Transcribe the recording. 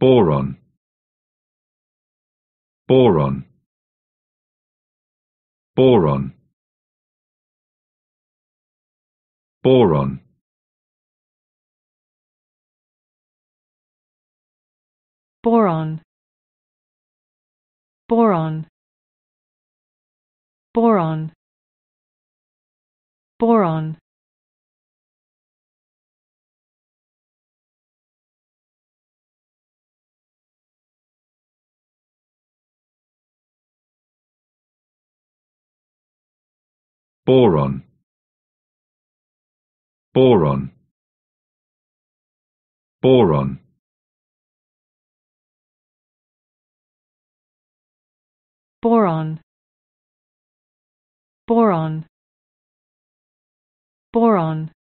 boron boron boron boron boron boron boron boron boron boron boron boron boron boron